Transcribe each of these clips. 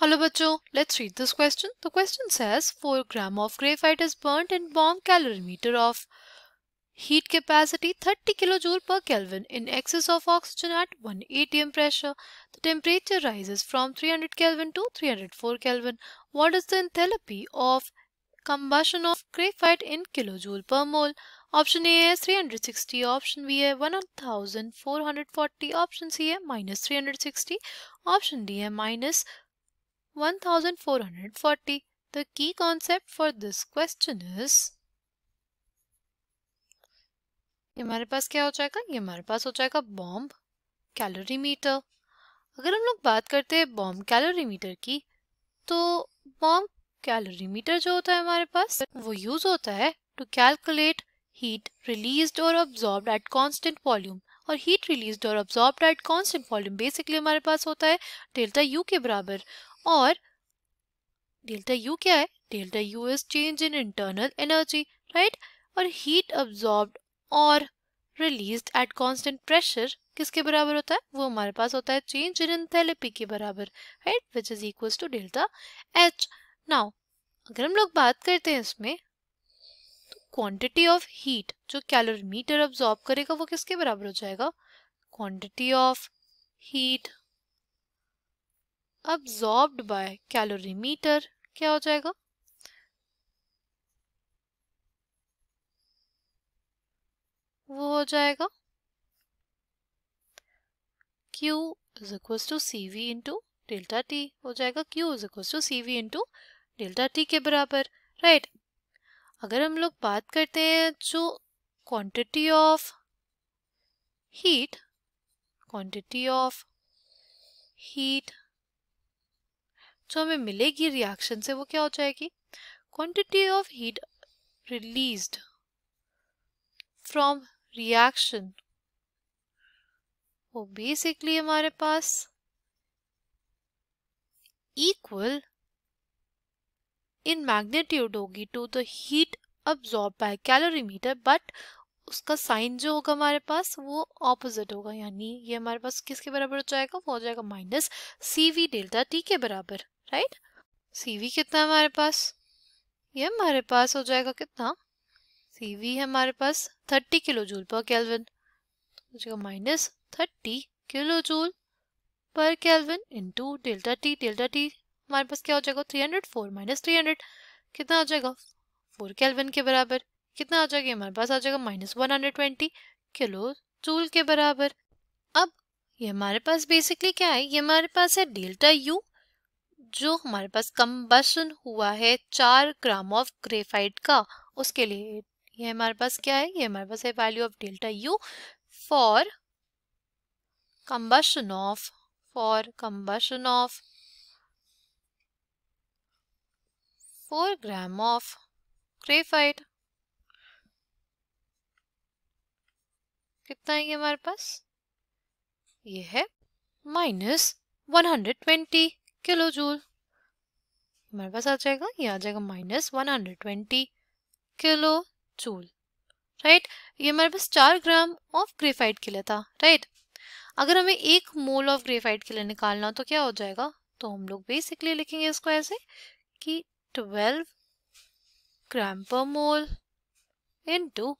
Hello bacho, let's read this question. The question says 4 gram of graphite is burnt in bomb calorimeter of heat capacity 30 kilojoule per Kelvin in excess of oxygen at 1 atm pressure. The temperature rises from 300 Kelvin to 304 Kelvin. What is the enthalpy of combustion of graphite in kilojoule per mole? Option A is 360, option B is 1440, option C is minus 360, option D is minus 1440. The key concept for this question is ये हमारे पास क्या हो जाएगा ये हमारे पास हो जाएगा बॉम्ब कैलोरीमीटर अगर हम लोग बात करते हैं बॉम्ब कैलोरीमीटर की तो बॉम्ब कैलोरीमीटर जो होता है हमारे पास वो यूज होता है टू कैलकुलेट हीट रिलीज और ऑब्जॉर्ब एट कांस्टेंट वॉल्यूम और हीट रिलीज और absorb at constant volume basically हमारे पास होता है डेल्टा यू के बराबर और डेल्टा यू क्या है delta U is change in internal energy right और हीट अब्जॉर्ब और रिलीज एट कॉन्स्टेंट प्रेशर किसके बराबर होता है वो हमारे पास होता है चेंज इन एंथैल्पी के बराबर right which is equal to delta H now अगर हम लोग बात करते हैं इसमें क्वांटिटी ऑफ हीट जो कैलोरीमीटर अब्जॉर्ब करेगा वो किसके बराबर हो जाएगा quantity of heat absorbed by calorimeter क्या हो जाएगा वो हो जाएगा Q is equal to C V into delta T हो जाएगा Q is equal to C V into delta T के बराबर राइट right. अगर हम लोग बात करते हैं जो quantity of heat quantity of heat जो हमें मिलेगी रिएक्शन से वो क्या हो जाएगी quantity of heat released from reaction वो बेसिकली हमारे पास इक्वल इन मैग्नेट्यूड होगी to the heat absorb by calorimeter but उसका साइन जो होगा हमारे पास वो ऑपोजिट होगा यानी ये हमारे पास किसके बराबर हो जाएगा वो हो जाएगा minus C V delta T के बराबर राइट सीवी कितना है हमारे पास ये हमारे पास हो जाएगा कितना सीवी है हमारे पास thirty kilo joule per kelvin हो जाएगा minus thirty kilo joule per kelvin into delta T delta T हमारे पास क्या हो जाएगा three hundred four minus three hundred कितना आ जाएगा फोर कैलविन के बराबर कितना आ जाएगा हमारे पास आ जाएगा minus one hundred twenty kilo joule के बराबर अब ये हमारे पास बेसिकली क्या है ये हमारे पास है डेल्टा यू जो हमारे पास कम्बसन हुआ है चार ग्राम ऑफ ग्रेफाइट का उसके लिए ये हमारे पास क्या है ये हमारे पास है value of delta U for combustion of for combustion of four gram of graphite कितना है ये हमारे पास ये है minus one hundred twenty kilo joule हमारे पास आ जाएगा ये आ जाएगा minus one hundred twenty kilo joule right ये हमारे पास चार ग्राम ऑफ ग्रेफाइट के लिए था राइट अगर हमें एक मोल ऑफ ग्रेफाइट के लिए निकालना तो क्या हो जाएगा तो हम लोग बेसिकली लिखेंगे इसको ऐसे कि twelve gram per mole into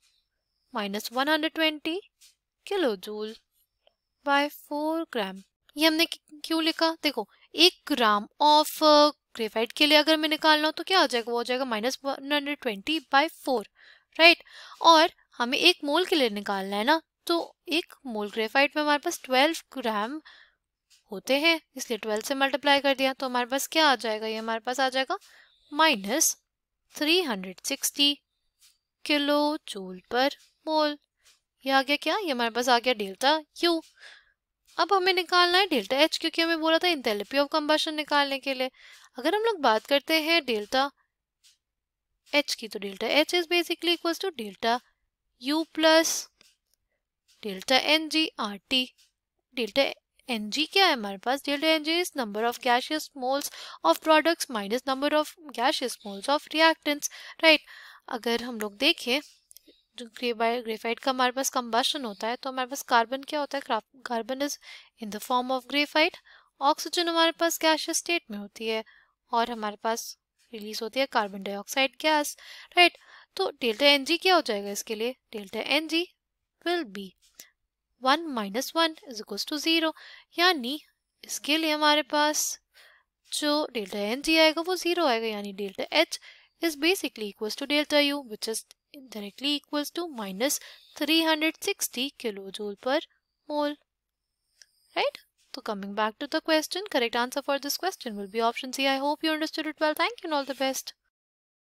minus one hundred twenty kilo joule by four gram ये हमने क्यों लिखा देखो एक ग्राम ऑफ ग्रेफाइट के लिए अगर मैं निकालना हो तो क्या हो जाएगा वो हो जाएगा minus one hundred twenty by four right और हमें एक मोल के लिए निकालना है ना तो एक मोल ग्रेफाइट में हमारे पास ट्वेल्व ग्राम होते हैं इसलिए ट्वेल्व से मल्टीप्लाई कर दिया तो हमारे पास क्या आ जाएगा ये हमारे पास आ जाएगा minus three hundred sixty kilo joule per mole ये आ गया क्या ये हमारे पास आ गया डेल्टा यू अब हमें निकालना है डेल्टा एच क्योंकि हमें बोला था इंथेलपी ऑफ कंबेशन निकालने के लिए अगर हम लोग बात करते हैं डेल्टा एच की तो delta H is basically equal to delta U plus delta N G R T delta N G क्या है हमारे पास delta N G is number of gaseous moles of products minus number of gaseous moles of reactants right अगर हम लोग देखें graphite का हमारे पास कम्बशन होता है तो हमारे पास कार्बन क्या होता है carbon is in the form of graphite oxygen हमारे पास गैशियस स्टेट में होती है और हमारे पास रिलीज होती है कार्बन डाइऑक्साइड गैस राइट तो डेल्टा एन क्या हो जाएगा इसके लिए delta N will be one minus one is equals to zero यानी इसके लिए हमारे पास जो डेल्टा एन आएगा वो ज़ीरो आएगा यानी delta H is basically equals to delta U which is Directly equals to minus 360 kilojoule per mole. Right? So coming back to the question, correct answer for this question will be option C. I hope you understood it well. Thank you and all the best.